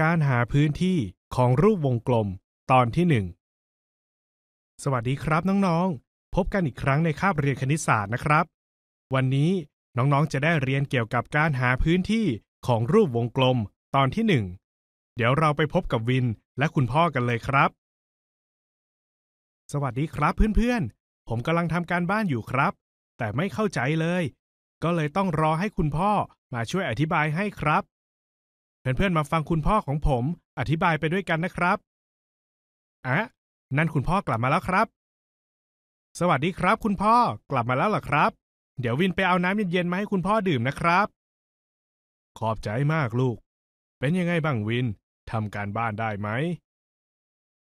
การหาพื้นที่ของรูปวงกลม ตอนที่หนึ่ง สวัสดีครับน้องๆ พบกันอีกครั้งในคาบเรียนคณิตศาสตร์นะครับ วันนี้น้องๆ จะได้เรียนเกี่ยวกับการหาพื้นที่ของรูปวงกลมตอนที่หนึ่ง เดี๋ยวเราไปพบกับวินและคุณพ่อกันเลยครับ สวัสดีครับเพื่อนๆ ผมกำลังทำการบ้านอยู่ครับ แต่ไม่เข้าใจเลย ก็เลยต้องรอให้คุณพ่อมาช่วยอธิบายให้ครับเพื่อนๆ มาฟังคุณพ่อของผม อธิบายไปด้วยกันนะครับอ่ะนั่นคุณพ่อกลับมาแล้วครับ สวัสดีครับคุณพ่อกลับมาแล้วเหรอครับ เดี๋ยววินไปเอาน้ำเย็นๆมาให้คุณพ่อดื่มนะครับ ขอบใจมากลูก เป็นยังไงบ้างวิน ทำการบ้านได้ไหม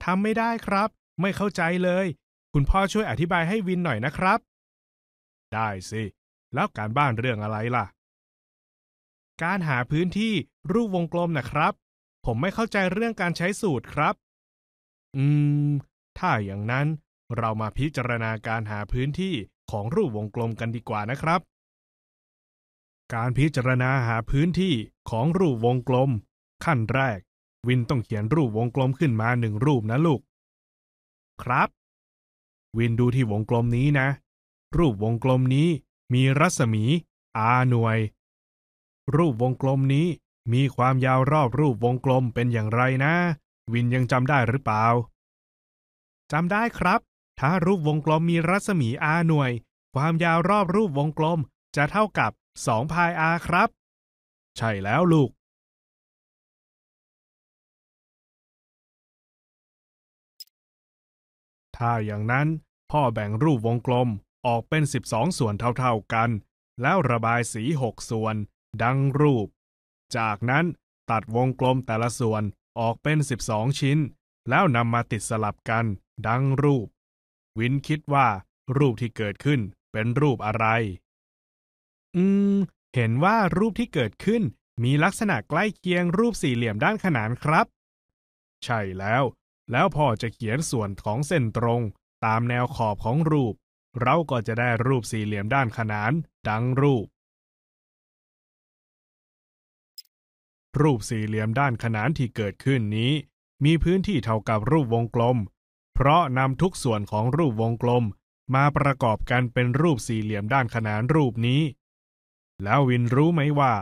ทำไม่ได้ครับ ไม่เข้าใจเลย คุณพ่อช่วยอธิบายให้วินหน่อยนะครับ ได้สิ แล้วการบ้านเรื่องอะไรล่ะการหาพื้นที่รูปวงกลมนะครับ ผมไม่เข้าใจเรื่องการใช้สูตรครับ อืม ถ้าอย่างนั้นเรามาพิจารณาการหาพื้นที่ของรูปวงกลมกันดีกว่านะครับ การพิจารณาหาพื้นที่ของรูปวงกลม ขั้นแรก วินต้องเขียนรูปวงกลมขึ้นมาหนึ่งรูปนะลูก ครับ วินดูที่วงกลมนี้นะ รูปวงกลมนี้มีรัศมี r หน่วยรูปวงกลมนี้มีความยาวรอบรูปวงกลมเป็นอย่างไรนะ วินยังจำได้หรือเปล่าจำได้ครับ ถ้ารูปวงกลมมีรัศมี r หน่วย ความยาวรอบรูปวงกลมจะเท่ากับ2พาย r ครับ ใช่แล้วลูก ถ้าอย่างนั้น พ่อแบ่งรูปวงกลมออกเป็น 12 ส่วนเท่า ๆกัน แล้วระบายสี 6 ส่วนดังรูป จากนั้นตัดวงกลมแต่ละส่วนออกเป็น 12 ชิ้น แล้วนำมาติดสลับกัน ดังรูป วินคิดว่า รูปที่เกิดขึ้นเป็นรูปอะไร อืม เห็นว่ารูปที่เกิดขึ้นมีลักษณะใกล้เคียงรูปสี่เหลี่ยมด้านขนานครับ ใช่แล้ว แล้วพอจะเขียนส่วนของเส้นตรง ตามแนวขอบของรูป เราก็จะได้รูปสี่เหลี่ยมด้านขนาน ดังรูปรูปสี่เหลี่ยมด้านขนานที่เกิดขึ้นนี้ มีพื้นที่เท่ากับรูปวงกลม เพราะนำทุกส่วนของรูปวงกลมมาประกอบกันเป็นรูปสี่เหลี่ยมด้านขนานรูปนี้ แล้ววินรู้ไหมว่า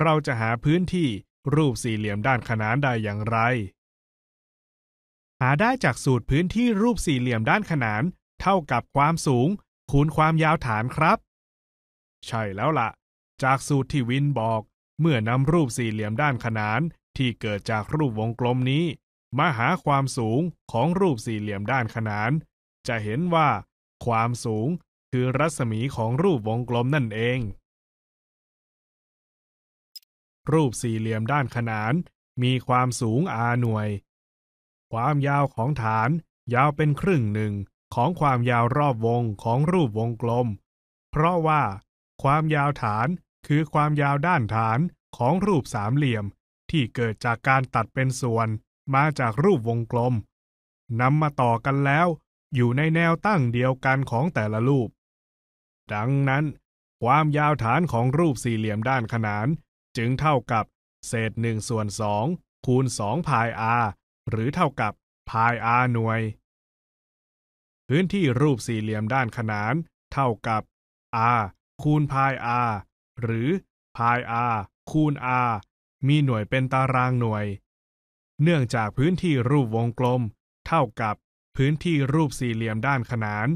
เราจะหาพื้นที่รูปสี่เหลี่ยมด้านขนานได้อย่างไร หาได้จากสูตรพื้นที่รูปสี่เหลี่ยมด้านขนาน เท่ากับความสูงคูณความยาวฐานครับ ใช่แล้วละ่ะ จากสูตรที่วินบอกเมื่อนำรูปสี่เหลี่ยมด้านขนานที่เกิดจากรูปวงกลมนี้มาหาความสูงของรูปสี่เหลี่ยมด้านขนาน จะเห็นว่า ความสูงคือรัศมีของรูปวงกลมนั่นเอง รูปสี่เหลี่ยมด้านขนานมีความสูงอาหน่วย ความยาวของฐานยาวเป็นครึ่งหนึ่งของความยาวรอบวงของรูปวงกลม เพราะว่าความยาวฐานคือความยาวด้านฐานของรูปสามเหลี่ยมที่เกิดจากการตัดเป็นส่วนมาจากรูปวงกลมนำมาต่อกันแล้วอยู่ในแนวตั้งเดียวกันของแต่ละรูป ดังนั้น ความยาวฐานของรูปสี่เหลี่ยมด้านขนาน จึงเท่ากับ เศษหนึ่งส่วนสองคูณสองพาย r หรือเท่ากับพาย r หน่วย พื้นที่รูปสี่เหลี่ยมด้านขนานเท่ากับ r คูณพาย r หรือ pi r คูณ r มีหน่วยเป็นตารางหน่วย เนื่องจากพื้นที่รูปวงกลม เท่ากับพื้นที่รูปสี่เหลี่ยมด้านขนาน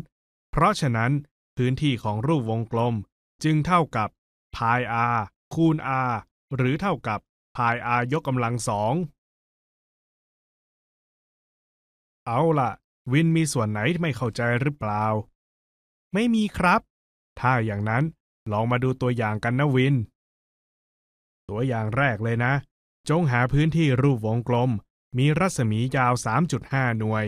เพราะฉะนั้น พื้นที่ของรูปวงกลมจึงเท่ากับ pi r คูณ r หรือเท่ากับ pi r ยกกำลังสอง เอาล่ะ วินมีส่วนไหนไม่เข้าใจหรือเปล่า ไม่มีครับ ถ้าอย่างนั้นลองมาดูตัวอย่างกันนะวิน ตัวอย่างแรกเลยนะ จงหาพื้นที่รูปวงกลม มีรัศมียาว 3.5 หน่วย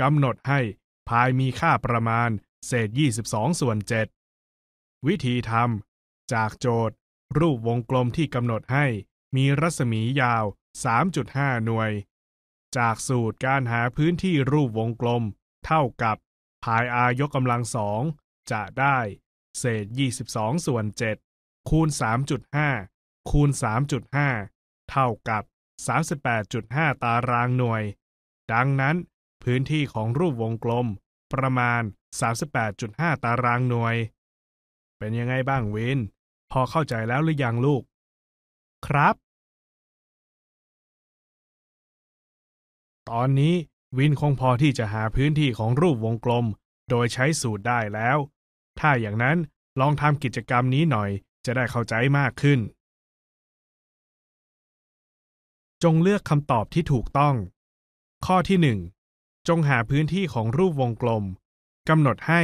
กำหนดให้พายมีค่าประมาณเศษ22ส่วน7วิธีทำจากโจทย์ รูปวงกลมที่กำหนดให้ มีรัศมียาว 3.5 หน่วย จากสูตรการหาพื้นที่รูปวงกลม เท่ากับพายอายกกำลังสองจะได้เศษ 22 ส่วน 7 คูณ 3.5 คูณ 3.5 เท่ากับ 38.5 ตารางหน่วย ดังนั้น พื้นที่ของรูปวงกลมประมาณ 38.5 ตารางหน่วย เป็นยังไงบ้างวิน พอเข้าใจแล้วหรือยังลูก ครับ ตอนนี้ วินคงพอที่จะหาพื้นที่ของรูปวงกลม โดยใช้สูตรได้แล้วถ้าอย่างนั้นลองทำกิจกรรมนี้หน่อย จะได้เข้าใจมากขึ้น จงเลือกคำตอบที่ถูกต้อง ข้อที่ 1 จงหาพื้นที่ของรูปวงกลมกำหนดให้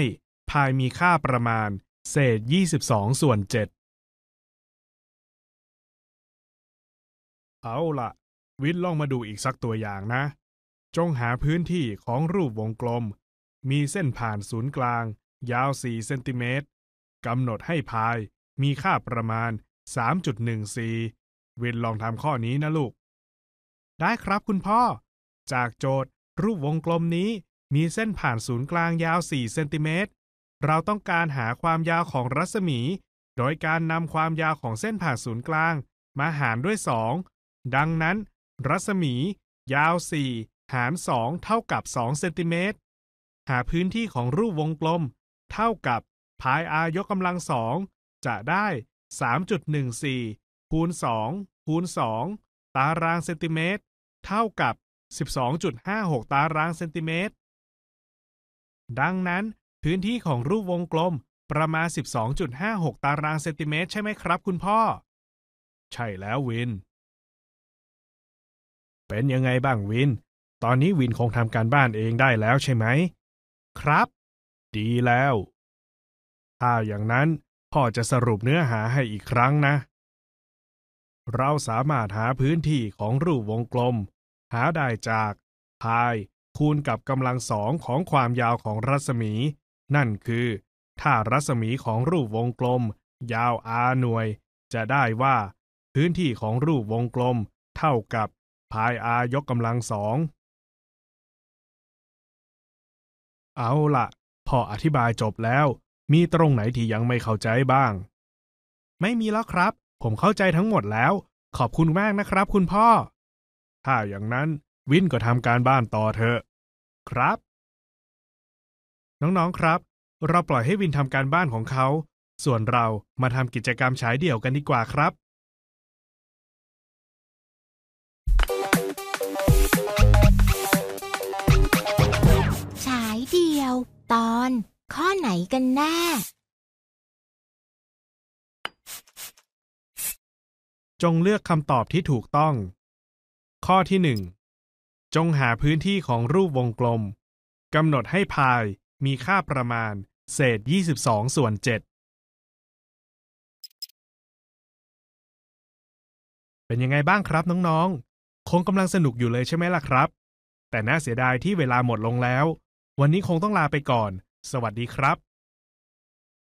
พายมีค่าประมาณ เศษ22 ส่วน7เอาละวิทย์ลองมาดูอีกสักตัวอย่างนะ จงหาพื้นที่ของรูปวงกลมมีเส้นผ่านศูนย์กลางยาว4เซนติเมตรกำหนดให้ พาย มีค่าประมาณ 3.14 เวนลองทำข้อนี้นะลูก ได้ครับคุณพ่อ จากโจทย์ รูปวงกลมนี้มีเส้นผ่านศูนย์กลาง ยาว4เซนติเมตรเราต้องการหาความยาวของรัศมี โดยการนำความยาวของเส้นผ่านศูนย์กลาง มาหารด้วย 2 ดังนั้น รัศมี ยาว 4 หาร 2 เท่ากับ2เซนติเมตรหาพื้นที่ของรูปวงกลมเท่ากับพาย r ยกกำลังสองจะได้3.14คูณ2คูณ2ตารางเซนติเมตร เท่ากับ12.56ตารางเซนติเมตร ดังนั้น พื้นที่ของรูปวงกลมประมาณ12.56ตารางเซนติเมตรใช่ไหมครับ คุณพ่อ ใช่แล้ววินเป็นยังไงบ้างวินตอนนี้วินคงทำการบ้านเองได้แล้วใช่ไหมครับดีแล้ว ถ้าอย่างนั้นพ่อจะสรุปเนื้อหาให้อีกครั้งนะ เราสามารถหาพื้นที่ของรูปวงกลม หาได้จากพายคูณกับกำลังสองของความยาวของรัศมี นั่นคือ ถ้ารัศมีของรูปวงกลม ยาว r หน่วย จะได้ว่า พื้นที่ของรูปวงกลมเท่ากับพาย r ยกกำลังสอง เอาละพออธิบายจบแล้ว มีตรงไหนที่ยังไม่เข้าใจบ้าง ไม่มีแล้วครับ ผมเข้าใจทั้งหมดแล้ว ขอบคุณมากนะครับ คุณพ่อ ถ้าอย่างนั้นวินก็ทำการบ้านต่อเถอะ ครับ น้องๆครับ เราปล่อยให้วินทำการบ้านของเขา ส่วนเรามาทำกิจกรรมฉายเดี่ยวกันดีกว่าครับตอนข้อไหนกันแน่จงเลือกคำตอบที่ถูกต้อง ข้อที่หนึ่งจงหาพื้นที่ของรูปวงกลมกำหนดให้พายมีค่าประมาณ เศษ 22 ส่วน7เป็นยังไงบ้างครับ น้อง ๆ คงกำลังสนุกอยู่เลยใช่ไหมล่ะครับ แต่น่าเสียดายที่เวลาหมดลงแล้ววันนี้คงต้องลาไปก่อน สวัสดีครับ